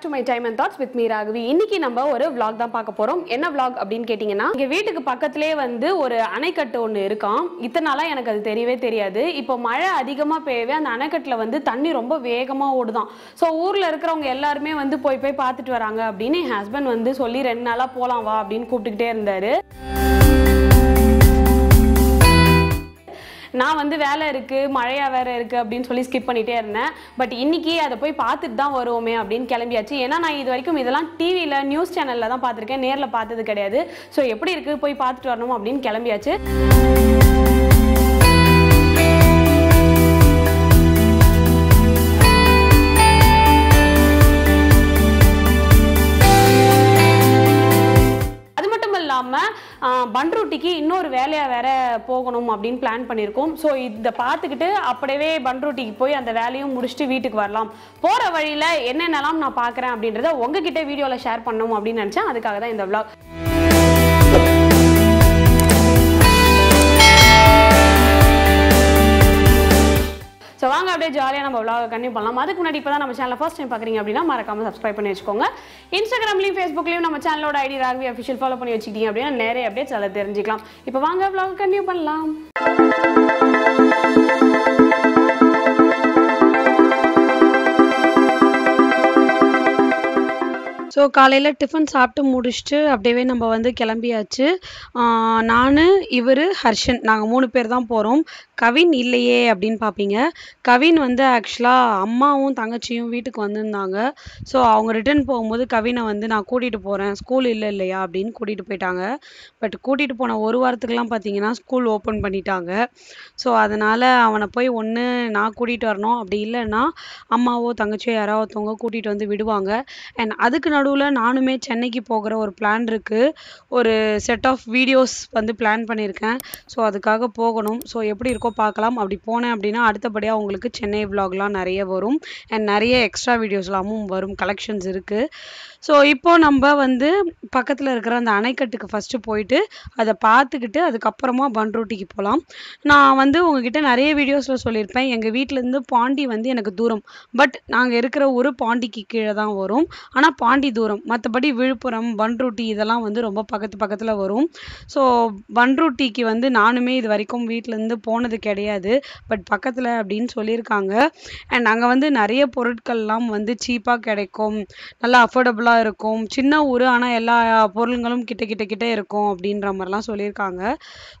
back to my time and thoughts with me Raghavi இன்னைக்கு நம்ம ஒரு விளாக் தான் பார்க்க போகிறோம் என்ன விளாக் அப்படின்னு கேட்டிங்கன்னா எங்கள் வீட்டுக்கு பக்கத்துலேயே வந்து ஒரு அணைக்கட்டு ஒன்று இருக்கான் இத்தனை நாளாக எனக்கு அது தெரியவே தெரியாது இப்போ மழை அதிகமாக பெய்யவே அந்த அணைக்கட்டில் வந்து தண்ணி ரொம்ப வேகமாக ஓடுதான் ஸோ ஊரில் இருக்கிறவங்க எல்லாருமே வந்து போய் போய் பார்த்துட்டு வராங்க அப்படின்னு என் ஹஸ்பண்ட் வந்து சொல்லி ரெண்டு நாளாக போகலாம் வா அப்படின்னு கூப்பிட்டுக்கிட்டே இருந்தார் நான் வந்து வேலை இருக்குது மழையாக வேறு இருக்குது அப்படின்னு சொல்லி ஸ்கிப் பண்ணிகிட்டே இருந்தேன் பட் இன்றைக்கி அதை போய் பார்த்துட்டு தான் வருவோமே அப்படின்னு கிளம்பியாச்சு ஏன்னா நான் இது வரைக்கும் இதெல்லாம் டிவியில் நியூஸ் சேனலில் தான் பார்த்துருக்கேன் நேரில் பார்த்தது கிடையாது ஸோ எப்படி இருக்குது போய் பார்த்துட்டு வரணும் அப்படின்னு கிளம்பியாச்சு இல்லாமல் பண்ருட்டிக்கு இன்னொரு வேலையாக வேற போகணும் அப்படின்னு பிளான் பண்ணியிருக்கோம் ஸோ இதை பார்த்துக்கிட்டு அப்படியே பண்ருட்டிக்கு போய் அந்த வேலையும் முடிச்சுட்டு வீட்டுக்கு வரலாம் போகிற வழியில் என்னென்னலாம் நான் பார்க்குறேன் அப்படின்றத உங்ககிட்ட வீடியோவில் ஷேர் பண்ணணும் அப்படின்னு நினச்சேன் அதுக்காக தான் இந்த விளாக் அப்படியே ஜாலியாக நம்ம விளாக கண்டிப்பாக பண்ணலாம் அதுக்கு முன்னாடி இப்போ தான் நம்ம சேனல் ஃபஸ்ட் டைம் பார்க்குறீங்க அப்படின்னா மறக்காம சப்ஸ்கிரைப் பண்ணி வச்சுக்கோங்க இன்ஸ்டாகிராம்லையும் ஃபேஸ்புக்லையும் நம்ம சேனலோட ஐடி ராகவி அஃபிஷியல் ஃபாலோ பண்ணி வச்சுக்கிட்டீங்க அப்படின்னா நிறைய அப்டேட்ஸ் அதை தெரிஞ்சுக்கலாம் இப்போ வாங்க விளாக் கண்டிப்பாக பண்ணலாம் ஸோ காலையில் டிஃபன் சாப்பிட்டு முடிச்சுட்டு அப்படியே நம்ம வந்து கிளம்பியாச்சு நான் இவர் ஹர்ஷன் நாங்கள் மூணு பேர் தான் போகிறோம் கவின் இல்லையே அப்படின்னு பார்ப்பீங்க கவின் வந்து ஆக்சுவலாக அம்மாவும் தங்கச்சியும் வீட்டுக்கு வந்திருந்தாங்க ஸோ அவங்க ரிட்டர்ன் போகும்போது கவினை வந்து நான் கூட்டிகிட்டு போகிறேன் ஸ்கூல் இல்லை இல்லையா அப்படின்னு கூட்டிகிட்டு போயிட்டாங்க பட் கூட்டிகிட்டு போன ஒரு வாரத்துக்குலாம் பார்த்தீங்கன்னா ஸ்கூல் ஓப்பன் பண்ணிட்டாங்க ஸோ அதனால் அவனை போய் ஒன்று நான் கூட்டிகிட்டு வரணும் அப்படி இல்லைன்னா அம்மாவோ தங்கச்சியோ யாராவது ஒருத்தவங்க கூட்டிகிட்டு வந்து விடுவாங்க அண்ட் அதுக்கு நடு நடுவில் நானுமே சென்னைக்கு போகிற ஒரு பிளான் இருக்குது ஒரு செட் ஆஃப் வீடியோஸ் வந்து பிளான் பண்ணியிருக்கேன் ஸோ அதுக்காக போகணும் ஸோ எப்படி இருக்கோ பார்க்கலாம் அப்படி போனேன் அப்படின்னா அடுத்தபடியாக உங்களுக்கு சென்னை விலாக்லாம் நிறைய வரும் அண்ட் நிறைய எக்ஸ்ட்ரா வீடியோஸ்லாமும் வரும் கலெக்ஷன்ஸ் இருக்குது ஸோ இப்போது நம்ம வந்து பக்கத்தில் இருக்கிற அந்த அணைக்கட்டுக்கு ஃபஸ்ட்டு போயிட்டு அதை பார்த்துக்கிட்டு அதுக்கப்புறமா பன்ரூட்டிக்கு போகலாம் நான் வந்து உங்ககிட்ட நிறைய வீடியோஸில் சொல்லியிருப்பேன் எங்கள் வீட்டிலேருந்து பாண்டி வந்து எனக்கு தூரம் பட் நாங்கள் இருக்கிற ஊர் பாண்டிக்கு கீழே தான் வரும் ஆனால் பாண்டி தூரம் மற்றபடி விழுப்புரம் பண்ருட்டி இதெல்லாம் வந்து ரொம்ப பக்கத்து பக்கத்தில் வரும் ஸோ பண்ருட்டிக்கு வந்து நானுமே இது வரைக்கும் வீட்டிலேருந்து போனது கிடையாது பட் பக்கத்தில் அப்படின்னு சொல்லியிருக்காங்க அண்ட் அங்கே வந்து நிறைய பொருட்கள்லாம் வந்து சீப்பாக கிடைக்கும் நல்லா அஃபோர்டபுளாக இருக்கும் சின்ன ஊர் ஆனால் எல்லா பொருளுங்களும் கிட்ட கிட்ட கிட்ட இருக்கும் அப்படின்ற மாதிரிலாம் சொல்லியிருக்காங்க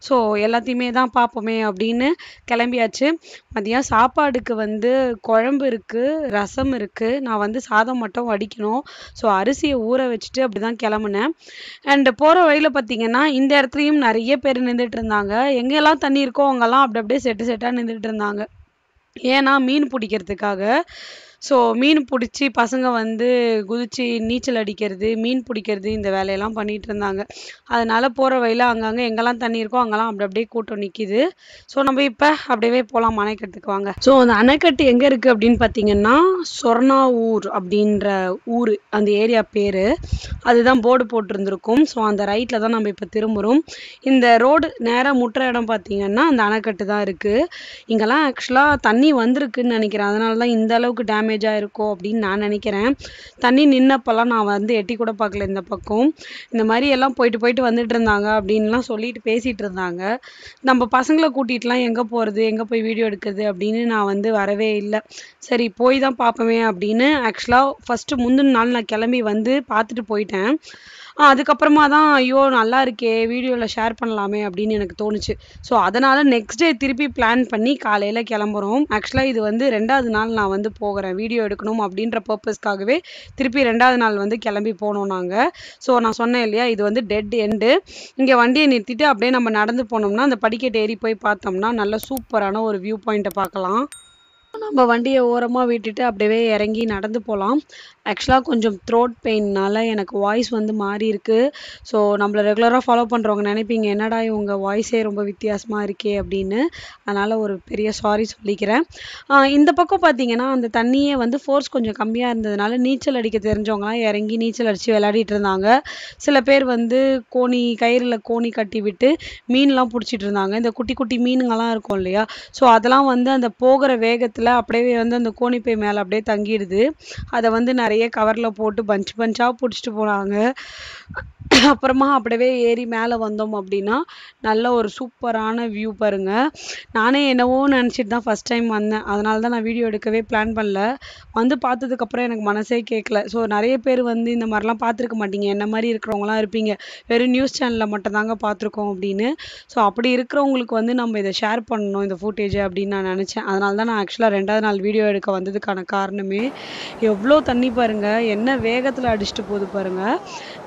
ஸோ எல்லாத்தையுமே தான் பார்ப்போமே அப்படின்னு கிளம்பியாச்சு மதியம் சாப்பாடுக்கு வந்து குழம்பு இருக்குது ரசம் இருக்குது நான் வந்து சாதம் மட்டும் வடிக்கணும் ஸோ அரிசியை ஊற வச்சுட்டு அப்படி தான் கிளம்புனேன் அண்ட் போகிற வழியில் பார்த்தீங்கன்னா இந்த இடத்துலையும் நிறைய பேர் நின்றுட்டு இருந்தாங்க எங்கெல்லாம் தண்ணி இருக்கோ அங்கெல்லாம் அப்படி அப்படியே செட்டு செட்டாக நின்றுட்டு இருந்தாங்க ஏன்னா மீன் பிடிக்கிறதுக்காக ஸோ மீன் பிடிச்சி பசங்க வந்து குதிச்சு நீச்சல் அடிக்கிறது மீன் பிடிக்கிறது இந்த வேலையெல்லாம் பண்ணிகிட்டு இருந்தாங்க அதனால் போகிற வழியில் அங்கங்கே எங்கெல்லாம் தண்ணி இருக்கோ அங்கெல்லாம் அப்படி அப்படியே கூட்டம் நிற்கிது ஸோ நம்ம இப்போ அப்படியே போகலாம் அணைக்கட்டுக்கு வாங்க ஸோ அந்த அணைக்கட்டு எங்கே இருக்குது அப்படின்னு பார்த்தீங்கன்னா சொர்ணா ஊர் அப்படின்ற ஊர் அந்த ஏரியா பேர் அதுதான் போர்டு போட்டிருந்துருக்கும் ஸோ அந்த ரைட்டில் தான் நம்ம இப்போ திரும்புகிறோம் இந்த ரோடு நேராக முற்ற இடம் பார்த்தீங்கன்னா அந்த அணைக்கட்டு தான் இருக்குது இங்கெல்லாம் ஆக்சுவலாக தண்ணி வந்திருக்குன்னு நினைக்கிறேன் அதனால தான் இந்த அளவுக்கு டேமேஜ் டேமேஜ் இருக்கும் அப்படின்னு நான் நினைக்கிறேன் தண்ணி நின்னப்பெல்லாம் நான் வந்து எட்டி கூட பார்க்கல இந்த பக்கம் இந்த மாதிரி எல்லாம் போயிட்டு போயிட்டு வந்துட்டு இருந்தாங்க அப்படின்லாம் சொல்லிட்டு பேசிகிட்டு இருந்தாங்க நம்ம பசங்களை கூட்டிகிட்டுலாம் எங்கே போகிறது எங்கே போய் வீடியோ எடுக்கிறது அப்படின்னு நான் வந்து வரவே இல்லை சரி போய் தான் பார்ப்போமே அப்படின்னு ஆக்சுவலாக ஃபஸ்ட்டு முந்தின நாள் நான் கிளம்பி வந்து பார்த்துட்டு போயிட்டேன் அதுக்கப்புறமா தான் ஐயோ நல்லா இருக்கே வீடியோவில் ஷேர் பண்ணலாமே அப்படின்னு எனக்கு தோணுச்சு ஸோ அதனால் நெக்ஸ்ட் டே திருப்பி பிளான் பண்ணி காலையில் கிளம்புறோம் ஆக்சுவலாக இது வந்து ரெண்டாவது நாள் நான் வந்து போகிறேன் வீடியோ எடுக்கணும் அப்படின்ற பர்பஸ்க்காகவே திருப்பி ரெண்டாவது நாள் வந்து கிளம்பி போனோம் நாங்கள் ஸோ நான் சொன்னேன் இல்லையா இது வந்து டெட் எண்டு இங்கே வண்டியை நிறுத்திட்டு அப்படியே நம்ம நடந்து போனோம்னா அந்த படிக்கட்டு ஏறி போய் பார்த்தோம்னா நல்ல சூப்பரான ஒரு வியூ பாயிண்ட்டை பார்க்கலாம் நம்ம வண்டியை ஓரமாக விட்டுட்டு அப்படியே இறங்கி நடந்து போகலாம் ஆக்சுவலாக கொஞ்சம் த்ரோட் பெயின்னால் எனக்கு வாய்ஸ் வந்து மாறி இருக்குது ஸோ நம்மளை ரெகுலராக ஃபாலோ பண்ணுறவங்க நினைப்பீங்க என்னடா இவங்க வாய்ஸே ரொம்ப வித்தியாசமாக இருக்கே அப்படின்னு அதனால் ஒரு பெரிய சாரி சொல்லிக்கிறேன் இந்த பக்கம் பார்த்தீங்கன்னா அந்த தண்ணியே வந்து ஃபோர்ஸ் கொஞ்சம் கம்மியாக இருந்ததுனால நீச்சல் அடிக்க தெரிஞ்சவங்களாம் இறங்கி நீச்சல் அடித்து விளையாடிட்டு இருந்தாங்க சில பேர் வந்து கோணி கயிறில் கோணி கட்டி விட்டு மீன்லாம் பிடிச்சிட்டு இருந்தாங்க இந்த குட்டி குட்டி மீனுங்கள்லாம் இருக்கும் இல்லையா ஸோ அதெல்லாம் வந்து அந்த போகிற வேகத்தில் அப்படியே வந்து அந்த கோணிப்பை மேலே அப்படியே தங்கிடுது அதை வந்து நிறைய நிறைய கவரில் போட்டு பஞ்ச் பஞ்சாக பிடிச்சிட்டு போனாங்க அப்புறமா அப்படியே ஏறி மேலே வந்தோம் அப்படின்னா நல்ல ஒரு சூப்பரான வியூ பாருங்க நானே என்னவோ நினச்சிட்டு தான் ஃபஸ்ட் டைம் வந்தேன் அதனால தான் நான் வீடியோ எடுக்கவே பிளான் பண்ணல வந்து பார்த்ததுக்கப்புறம் எனக்கு மனசே கேட்கல ஸோ நிறைய பேர் வந்து இந்த மாதிரிலாம் பார்த்துருக்க மாட்டீங்க என்ன மாதிரி இருக்கிறவங்களாம் இருப்பீங்க வெறும் நியூஸ் சேனலில் மட்டும்தாங்க பார்த்துருக்கோம் அப்படின்னு ஸோ அப்படி இருக்கிறவங்களுக்கு வந்து நம்ம இதை ஷேர் பண்ணணும் இந்த ஃபுட்டேஜ் அப்படின்னு நான் நினச்சேன் அதனால தான் நான் ஆக்சுவலாக ரெண்டாவது நாள் வீடியோ எடுக்க வந்ததுக்கான காரணமே எவ்வளோ தண்ணி பாருங்கள் என்ன வேகத்தில் அடிச்சுட்டு போகுது பாருங்கள்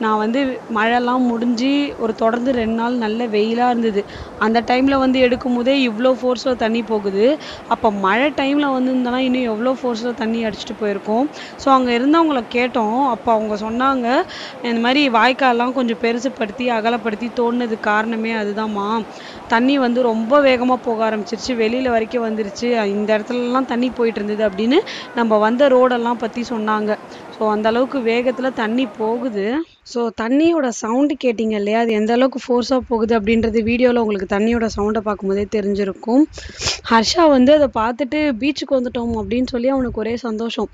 நான் வந்து மழைலாம் முடிஞ்சு ஒரு தொடர்ந்து ரெண்டு நாள் நல்ல வெயிலாக இருந்தது அந்த டைமில் வந்து எடுக்கும் போதே இவ்வளோ ஃபோர்ஸில் தண்ணி போகுது அப்போ மழை டைமில் வந்துருந்தனா இன்னும் எவ்வளோ ஃபோர்ஸில் தண்ணி அடிச்சிட்டு போயிருக்கோம் ஸோ அங்கே இருந்தவங்கள கேட்டோம் அப்போ அவங்க சொன்னாங்க இந்த மாதிரி வாய்க்கால்லாம் கொஞ்சம் பெருசுப்படுத்தி அகலப்படுத்தி தோணுனதுக்கு காரணமே அதுதான்மா தண்ணி வந்து ரொம்ப வேகமாக போக ஆரம்பிச்சிருச்சு வெளியில் வரைக்கும் வந்துருச்சு இந்த இடத்துலலாம் தண்ணி போயிட்டு இருந்தது அப்படின்னு நம்ம வந்த ரோடெல்லாம் பற்றி சொன்னாங்க ஸோ அந்த அளவுக்கு வேகத்தில் தண்ணி போகுது ஸோ தண்ணியோட சவுண்டு கேட்டிங்க இல்லையா அது எந்த அளவுக்கு ஃபோர்ஸாக போகுது அப்படின்றது வீடியோவில் உங்களுக்கு தண்ணியோட சவுண்டை பார்க்கும்போதே தெரிஞ்சிருக்கும் ஹர்ஷா வந்து அதை பார்த்துட்டு பீச்சுக்கு வந்துட்டோம் அப்படின்னு சொல்லி அவனுக்கு ஒரே சந்தோஷம்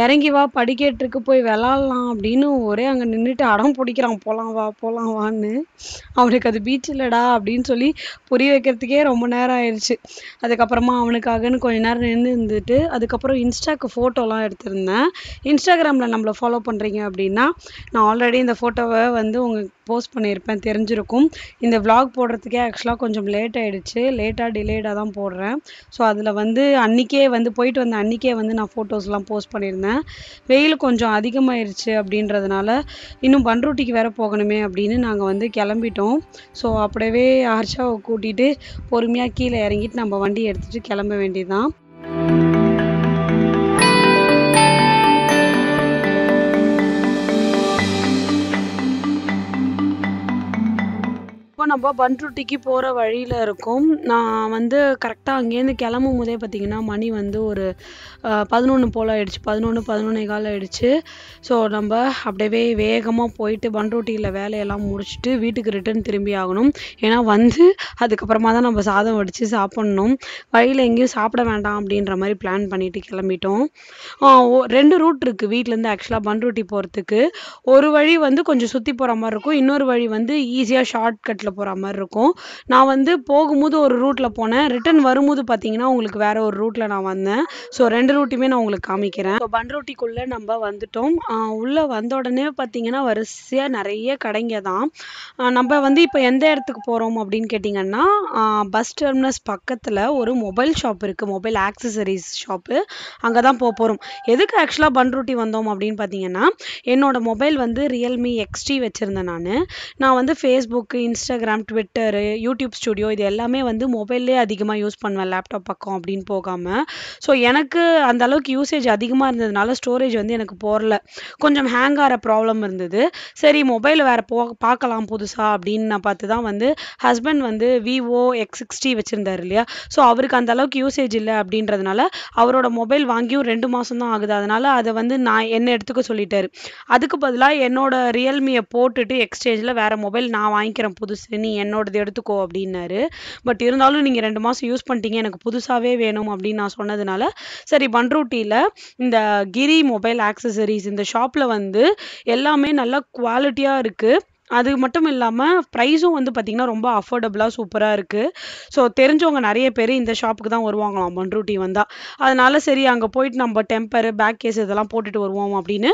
இறங்கி வா படிக்கட்டுருக்கு போய் விளாட்லாம் அப்படின்னு ஒரே அங்கே நின்றுட்டு அடம் பிடிக்கிறான் போகலாம் வா போகலாம் வான்னு அவனுக்கு அது பீச் இல்லைடா அப்படின்னு சொல்லி புரிய வைக்கிறதுக்கே ரொம்ப நேரம் ஆயிடுச்சு அதுக்கப்புறமா அவனுக்காகன்னு கொஞ்ச நேரம் நின்று இருந்துட்டு அதுக்கப்புறம் இன்ஸ்டாக்கு ஃபோட்டோலாம் எடுத்திருந்தேன் இன்ஸ்டாகிராமில் நம்மளை ஃபாலோ பண்ணுறீங்க அப்படின்னா நான் ஆல்ரெடி இந்த இந்த ஃபோட்டோவை வந்து உங்களுக்கு போஸ்ட் பண்ணியிருப்பேன் தெரிஞ்சிருக்கும் இந்த விலாக் போடுறதுக்கே ஆக்சுவலாக கொஞ்சம் லேட் ஆகிடுச்சு லேட்டாக டிலேடாக தான் போடுறேன் ஸோ அதில் வந்து அன்றைக்கே வந்து போயிட்டு வந்த அன்றைக்கே வந்து நான் ஃபோட்டோஸ்லாம் போஸ்ட் பண்ணியிருந்தேன் வெயில் கொஞ்சம் அதிகமாயிருச்சு அப்படின்றதுனால இன்னும் பண்ருட்டிக்கு வேறு போகணுமே அப்படின்னு நாங்கள் வந்து கிளம்பிட்டோம் ஸோ அப்படியே ஹர்ஷாவை கூட்டிகிட்டு பொறுமையாக கீழே இறங்கிட்டு நம்ம வண்டி எடுத்துகிட்டு கிளம்ப வேண்டியதுதான் நம்ம பண்ருட்டிக்கு போகிற வழியில் இருக்கோம் நான் வந்து கரெக்டாக அங்கேருந்து கிளம்பும் போதே பார்த்திங்கன்னா மணி வந்து ஒரு பதினொன்று போல் ஆகிடுச்சி பதினொன்று பதினொன்னே கால் ஆகிடுச்சி ஸோ நம்ம அப்படியே வேகமாக போயிட்டு பண்ருட்டியில் வேலையெல்லாம் முடிச்சுட்டு வீட்டுக்கு ரிட்டர்ன் திரும்பி ஆகணும் ஏன்னா வந்து அதுக்கப்புறமா தான் நம்ம சாதம் வடித்து சாப்பிட்ணும் வழியில் எங்கேயும் சாப்பிட வேண்டாம் அப்படின்ற மாதிரி பிளான் பண்ணிவிட்டு கிளம்பிட்டோம் ரெண்டு ரூட் இருக்குது வீட்டிலேருந்து ஆக்சுவலாக பண்ருட்டி போகிறதுக்கு ஒரு வழி வந்து கொஞ்சம் சுற்றி போகிற மாதிரி இருக்கும் இன்னொரு வழி வந்து ஈஸியாக ஷார்ட்கட்டில் போகிற போகிற மாதிரி இருக்கும் நான் வந்து போகும்போது ஒரு ரூட்டில் போனேன் ரிட்டன் வரும்போது பார்த்தீங்கன்னா உங்களுக்கு வேறு ஒரு ரூட்டில் நான் வந்தேன் ஸோ ரெண்டு ரூட்டையுமே நான் உங்களுக்கு காமிக்கிறேன் ஸோ பன்ரூட்டிக்குள்ளே நம்ம வந்துட்டோம் உள்ளே வந்த உடனே பார்த்தீங்கன்னா வரிசையாக நிறைய கடைங்க தான் நம்ம வந்து இப்போ எந்த இடத்துக்கு போகிறோம் அப்படின்னு கேட்டிங்கன்னா பஸ் டெர்மினஸ் பக்கத்தில் ஒரு மொபைல் ஷாப் இருக்குது மொபைல் ஆக்சசரிஸ் ஷாப்பு அங்கே தான் போக போகிறோம் எதுக்கு ஆக்சுவலாக பன்ரூட்டி வந்தோம் அப்படின்னு பார்த்தீங்கன்னா என்னோடய மொபைல் வந்து ரியல்மி எக்ஸ்டி வச்சுருந்தேன் நான் நான் வந்து Facebook Instagram Instagram Twitter YouTube studio இது எல்லாமே வந்து மொபைல்லே அதிகமாக யூஸ் பண்ணுவேன் லேப்டாப் பக்கம் அப்படின்னு போகாமல் ஸோ எனக்கு அந்த அளவுக்கு யூசேஜ் அதிகமாக இருந்ததுனால ஸ்டோரேஜ் வந்து எனக்கு போரல கொஞ்சம் ஹேங் ஆகிற ப்ராப்ளம் இருந்தது சரி மொபைல் வேறு போ பார்க்கலாம் புதுசாக அப்படின்னு நான் பார்த்து தான் வந்து ஹஸ்பண்ட் வந்து விவோ எக்ஸ் சிக்ஸ்டி வச்சுருந்தார் இல்லையா ஸோ அவருக்கு அந்த அளவுக்கு யூசேஜ் இல்லை அப்படின்றதுனால அவரோட மொபைல் வாங்கியும் ரெண்டு மாதம் தான் ஆகுது அதனால் அதை வந்து நான் என்ன எடுத்துக்க சொல்லிட்டாரு அதுக்கு பதிலாக என்னோட ரியல்மியை போட்டுட்டு எக்ஸ்சேஞ்சில் வேறு மொபைல் நான் வாங்கிக்கிறேன் புதுசுன்னு நீ என்னோடது எடுத்துக்கோ அப்படின்னாரு பட் இருந்தாலும் நீங்கள் ரெண்டு மாதம் யூஸ் பண்ணிட்டீங்க எனக்கு புதுசாகவே வேணும் அப்படின்னு நான் சொன்னதுனால சரி பன்ரூட்டியில் இந்த கிரி மொபைல் ஆக்சசரிஸ் இந்த ஷாப்பில் வந்து எல்லாமே நல்லா குவாலிட்டியாக இருக்குது அது மட்டும் இல்லாமல் ப்ரைஸும் வந்து பார்த்திங்கன்னா ரொம்ப அஃபோர்டபுளாக சூப்பராக இருக்குது ஸோ தெரிஞ்சவங்க நிறைய பேர் இந்த ஷாப்புக்கு தான் வருவாங்களாம் மண்ரூட்டி வந்தால் அதனால சரி அங்கே போயிட்டு நம்ம டெம்பர் பேக் கேஸ் இதெல்லாம் போட்டுட்டு வருவோம் அப்படின்னு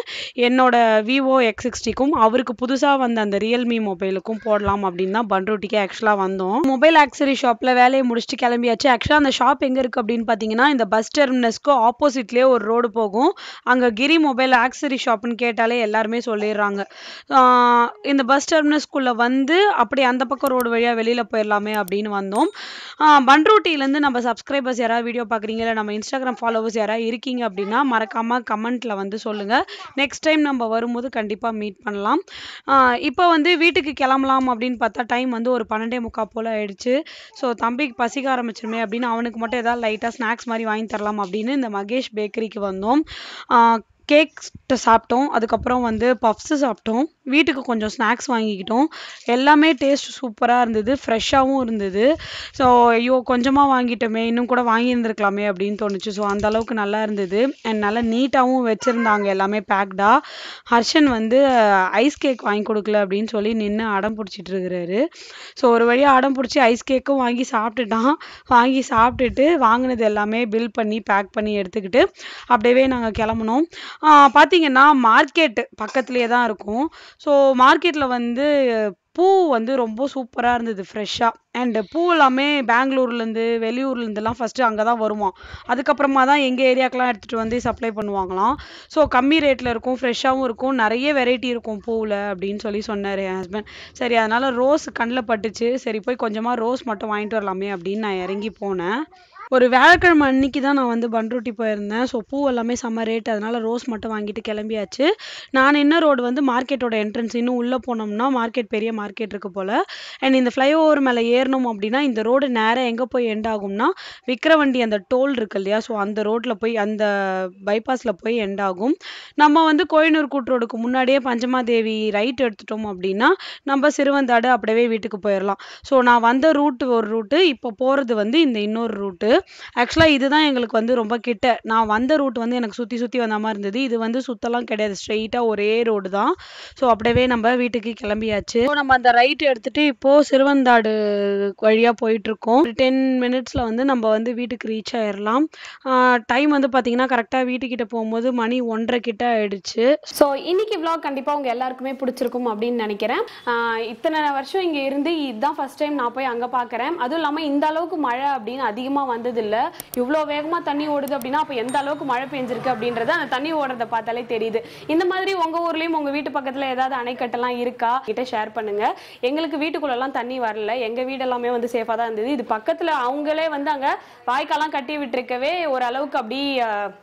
என்னோட விவோ எக்ஸ் சிக்ஸ்டிக்கும் அவருக்கு புதுசாக வந்த அந்த ரியல்மி மொபைலுக்கும் போடலாம் அப்படின்னு தான் பண்ரூட்டிக்கு ஆக்சுவலாக வந்தோம் மொபைல் ஆக்சரி ஷாப்பில் வேலையை முடிச்சுட்டு கிளம்பியாச்சு ஆக்சுவலாக அந்த ஷாப் எங்கே இருக்குது அப்படின்னு பார்த்தீங்கன்னா இந்த பஸ் டெர்மினஸ்க்கு ஆப்போசிட்லேயே ஒரு ரோடு போகும் அங்கே கிரி மொபைல் ஆக்சரி ஷாப்னு கேட்டாலே எல்லாருமே சொல்லிடுறாங்க இந்த பஸ் டெர்மினஸ்குள்ளே வந்து அப்படி அந்த பக்கம் ரோடு வழியாக வெளியில் போயிடலாமே அப்படின்னு வந்தோம் பன்ரூட்டிலேருந்து நம்ம சப்ஸ்கிரைபர்ஸ் யாராவது வீடியோ பார்க்குறீங்க இல்லை நம்ம இன்ஸ்டாகிராம் ஃபாலோவர்ஸ் யாராவது இருக்கீங்க அப்படின்னா மறக்காமல் கமெண்ட்டில் வந்து சொல்லுங்கள் நெக்ஸ்ட் டைம் நம்ம வரும்போது கண்டிப்பாக மீட் பண்ணலாம் இப்போ வந்து வீட்டுக்கு கிளம்பலாம் அப்படின்னு பார்த்தா டைம் வந்து ஒரு பன்னெண்டே முக்கால் போல் ஆயிடுச்சு ஸோ தம்பிக்கு பசிக்க ஆரம்பிச்சிருமே அப்படின்னு அவனுக்கு மட்டும் ஏதாவது லைட்டாக ஸ்நாக்ஸ் மாதிரி வாங்கி தரலாம் அப்படின்னு இந்த மகேஷ் பேக்கரிக்கு வந்தோம் கேக்ஸ் சாப்பிட்டோம் அதுக்கப்புறம் வந்து பஃப்ஸு சாப்பிட்டோம் வீட்டுக்கு கொஞ்சம் ஸ்நாக்ஸ் வாங்கிக்கிட்டோம் எல்லாமே டேஸ்ட் சூப்பராக இருந்தது ஃப்ரெஷ்ஷாகவும் இருந்தது ஸோ ஐயோ கொஞ்சமாக வாங்கிட்டோமே இன்னும் கூட வாங்கியிருந்துருக்கலாமே அப்படின்னு தோணுச்சு ஸோ அந்த அளவுக்கு நல்லா இருந்தது அண்ட் நல்லா நீட்டாகவும் வச்சுருந்தாங்க எல்லாமே பேக்டாக ஹர்ஷன் வந்து ஐஸ் கேக் வாங்கி கொடுக்கல அப்படின்னு சொல்லி நின்று அடம் பிடிச்சிட்டு இருக்கிறாரு ஸோ ஒரு வழியாக அடம் பிடிச்சி ஐஸ் கேக்கும் வாங்கி சாப்பிட்டுட்டான் வாங்கி சாப்பிட்டுட்டு வாங்கினது எல்லாமே பில் பண்ணி பேக் பண்ணி எடுத்துக்கிட்டு அப்படியே நாங்கள் கிளம்புனோம் பார்த்தீங்கன்னா மார்க்கெட்டு பக்கத்துலேயே தான் இருக்கும் ஸோ மார்க்கெட்டில் வந்து பூ வந்து ரொம்ப சூப்பராக இருந்தது ஃப்ரெஷ்ஷாக அண்டு பூ எல்லாமே பெங்களூர்லேருந்து வெளியூர்லேருந்துலாம் ஃபஸ்ட்டு அங்கே தான் வருவோம் அதுக்கப்புறமா தான் எங்கள் ஏரியாக்கெலாம் எடுத்துகிட்டு வந்து சப்ளை பண்ணுவாங்களாம் ஸோ கம்மி ரேட்டில் இருக்கும் ஃப்ரெஷ்ஷாகவும் இருக்கும் நிறைய வெரைட்டி இருக்கும் பூவில் அப்படின்னு சொல்லி சொன்னார் என் ஹஸ்பண்ட் சரி அதனால் ரோஸ் கண்ணில் பட்டுச்சு சரி போய் கொஞ்சமாக ரோஸ் மட்டும் வாங்கிட்டு வரலாமே அப்படின்னு நான் இறங்கி போனேன் ஒரு வியாழக்கிழமை அன்னைக்கு தான் நான் வந்து பண்ருட்டி போயிருந்தேன் ஸோ பூ எல்லாமே செம்ம ரேட் அதனால் ரோஸ் மட்டும் வாங்கிட்டு கிளம்பியாச்சு நான் என்ன ரோடு வந்து மார்க்கெட்டோட என்ட்ரன்ஸ் இன்னும் உள்ளே போனோம்னா மார்க்கெட் பெரிய மார்க்கெட் இருக்குது போல் அண்ட் இந்த ஃப்ளைஓவர் மேலே ஏறணும் அப்படின்னா இந்த ரோடு நேராக எங்கே போய் எண்ட் ஆகும்னா விக்ரவண்டி அந்த டோல் இருக்கு இல்லையா ஸோ அந்த ரோட்டில் போய் அந்த பைபாஸில் போய் எண்ட் ஆகும் நம்ம வந்து கோயனூர் ரோடுக்கு முன்னாடியே பஞ்சமாதேவி ரைட் எடுத்துட்டோம் அப்படின்னா நம்ம சிறுவந்தாடு அப்படியே வீட்டுக்கு போயிடலாம் ஸோ நான் வந்த ரூட்டு ஒரு ரூட்டு இப்போ போகிறது வந்து இந்த இன்னொரு ரூட்டு ஆக்சுவலாக இதுதான் எங்களுக்கு வந்து ரொம்ப கிட்ட நான் வந்த ரூட் வந்து எனக்கு சுற்றி சுற்றி வந்த மாதிரி இருந்தது இது வந்து சுத்தலாம் கிடையாது ஸ்ட்ரெயிட்டாக ஒரே ரோடு தான் ஸோ அப்படியே நம்ம வீட்டுக்கு கிளம்பியாச்சு நம்ம அந்த ரைட் எடுத்துகிட்டு இப்போது சிறுவந்தாடு வழியாக போயிட்டுருக்கோம் ஒரு டென் மினிட்ஸில் வந்து நம்ம வந்து வீட்டுக்கு ரீச் ஆயிடலாம் டைம் வந்து பார்த்தீங்கன்னா கரெக்டாக வீட்டுக்கிட்ட போகும்போது மணி ஒன்றரை கிட்ட ஆயிடுச்சு ஸோ இன்னைக்கு விளாக் கண்டிப்பாக உங்கள் எல்லாருக்குமே பிடிச்சிருக்கும் அப்படின்னு நினைக்கிறேன் இத்தனை வருஷம் இங்கே இருந்து இதுதான் ஃபஸ்ட் டைம் நான் போய் அங்கே பார்க்குறேன் அதுவும் இல்லாமல் இந்த அளவுக்கு மழை அப்படின்னு அதிகமாக வந்து வந்ததில்லை இவ்வளோ வேகமாக தண்ணி ஓடுது அப்படின்னா அப்போ எந்த அளவுக்கு மழை பெஞ்சிருக்கு அப்படின்றத அந்த தண்ணி ஓடுறத பார்த்தாலே தெரியுது இந்த மாதிரி உங்கள் ஊர்லேயும் உங்கள் வீட்டு பக்கத்தில் ஏதாவது அணைக்கட்டெல்லாம் இருக்கா கிட்ட ஷேர் பண்ணுங்கள் எங்களுக்கு வீட்டுக்குள்ளெல்லாம் தண்ணி வரல எங்கள் வீடெல்லாமே வந்து சேஃபாக தான் இருந்தது இது பக்கத்தில் அவங்களே வந்து அங்கே வாய்க்காலாம் கட்டி விட்டுருக்கவே ஓரளவுக்கு அப்படி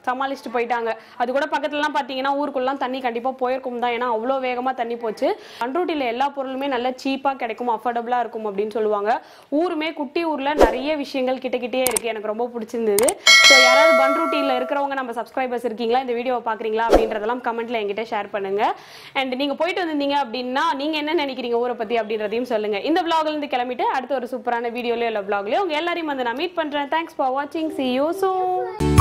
சமாளிச்சுட்டு போயிட்டாங்க அது கூட பக்கத்துலலாம் பார்த்தீங்கன்னா ஊருக்குள்ளலாம் தண்ணி கண்டிப்பாக போயிருக்கும் தான் ஏன்னா அவ்வளோ வேகமாக தண்ணி போச்சு அன்ரூட்டியில் எல்லா பொருளுமே நல்லா சீப்பாக கிடைக்கும் அஃபோர்டபுளாக இருக்கும் அப்படின்னு சொல்லுவாங்க ஊருமே குட்டி ஊரில் நிறைய விஷயங்கள் கிட்டக்கிட்டே இருக்குது எனக்கு ரொம்ப பிடிச்சிருந்தது ஸோ யாராவது பன் ரூட்டீனில் இருக்கிறவங்க நம்ம சப்ஸ்கிரைபர்ஸ் இருக்கீங்களா இந்த வீடியோவை பார்க்குறீங்களா அப்படின்றதெல்லாம் கமெண்ட்டில் என்கிட்ட ஷேர் பண்ணுங்கள் அண்ட் நீங்கள் போயிட்டு வந்திருந்தீங்க அப்படின்னா நீங்கள் என்ன நினைக்கிறீங்க ஊரை பற்றி அப்படின்றதையும் சொல்லுங்கள் இந்த விளாக்லேருந்து கிளம்பிட்டு அடுத்த ஒரு சூப்பரான வீடியோலையோ இல்லை விளாக்லையோ உங்கள் எல்லாரையும் வந்து நான் மீட் பண்ணுறேன் தேங்க்ஸ் ஃபார் வாட்சிங் சி யூ ஸோ